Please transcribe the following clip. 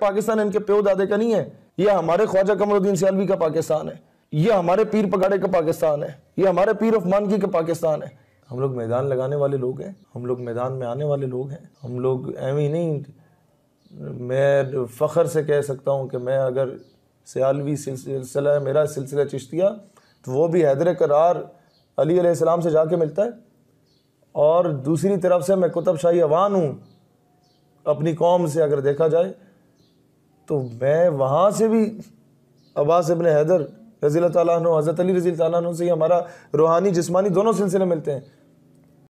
पाकिस्तान इनके प्यो दादे का नहीं है यह हमारे ख्वाजा कमरुद्दीन सियालवी का पाकिस्तान है यह हमारे पीर पकाड़े का पाकिस्तान है यह हमारे पीर ऑफ मानकी का पाकिस्तान है हम लोग मैदान लगाने वाले लोग हैं हम लोग मैदान में आने वाले लोग हैं हम लोग एवं नहीं मैं फ़ख्र से कह सकता हूँ कि मैं अगर सियालवी सिलसिला मेरा सिलसिला चिश्तिया तो वो भी हैदर करार अली से जाके मिलता है और दूसरी तरफ से मैं कुतुब शाही अवान हूँ अपनी कौम से अगर देखा जाए तो मैं वहाँ से भी अब्बास इबन हैदर रज़ी तैन हज़रत अली रज़ी तैन से ही हमारा रूहानी जिस्मानी दोनों सिलसिले मिलते हैं